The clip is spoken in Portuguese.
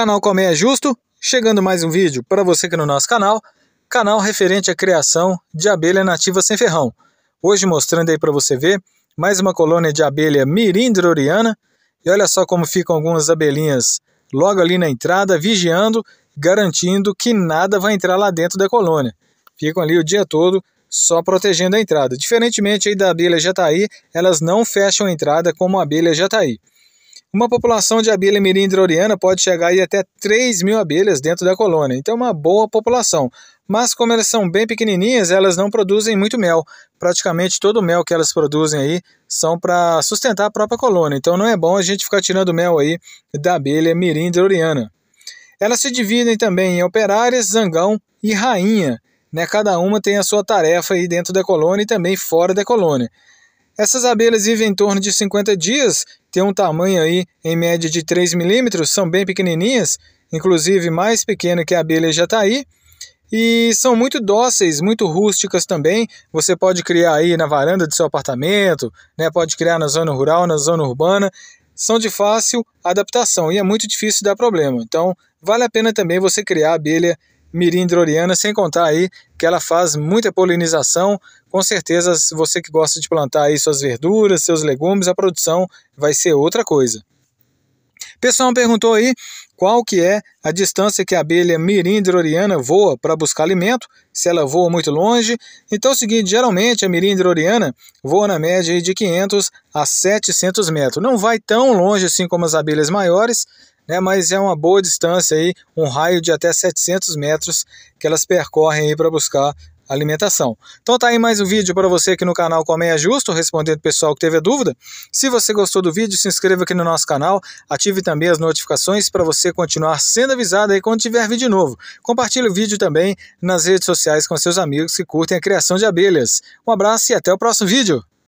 Canal Colmeia é Justo, chegando mais um vídeo para você aqui no nosso canal, canal referente à criação de abelha nativa sem ferrão. Hoje mostrando aí para você ver mais uma colônia de abelha mirindroriana e olha só como ficam algumas abelhinhas logo ali na entrada, vigiando, garantindo que nada vai entrar lá dentro da colônia. Ficam ali o dia todo só protegendo a entrada. Diferentemente aí da abelha jataí, elas não fecham a entrada como a abelha jataí. Uma população de abelha mirim pode chegar aí até 3 mil abelhas dentro da colônia, então é uma boa população. Mas como elas são bem pequenininhas, elas não produzem muito mel. Praticamente todo o mel que elas produzem aí são para sustentar a própria colônia. Então não é bom a gente ficar tirando mel aí da abelha mirim Elas se dividem também em operárias, zangão e rainha. Né? Cada uma tem a sua tarefa aí dentro da colônia e também fora da colônia. Essas abelhas vivem em torno de 50 dias, têm um tamanho aí em média de 3 milímetros, são bem pequenininhas, inclusive mais pequena que a abelha jataí. Tá e são muito dóceis, muito rústicas também. Você pode criar aí na varanda do seu apartamento, né? pode criar na zona rural, na zona urbana. São de fácil adaptação e é muito difícil dar problema. Então, vale a pena também você criar abelha mirim droriana, sem contar aí que ela faz muita polinização. Com certeza, você que gosta de plantar aí suas verduras, seus legumes, a produção vai ser outra coisa. Pessoal perguntou aí qual que é a distância que a abelha mirim droriana voa para buscar alimento, se ela voa muito longe. Então é o seguinte, geralmente a mirim droriana voa na média de 500 a 700 metros. Não vai tão longe assim como as abelhas maiores, né? Mas é uma boa distância aí, um raio de até 700 metros que elas percorrem aí para buscar alimentação. Então tá aí mais um vídeo para você aqui no canal Comer é Justo, respondendo o pessoal que teve a dúvida. Se você gostou do vídeo, se inscreva aqui no nosso canal, ative também as notificações para você continuar sendo avisado aí quando tiver vídeo novo. Compartilhe o vídeo também nas redes sociais com seus amigos que curtem a criação de abelhas. Um abraço e até o próximo vídeo!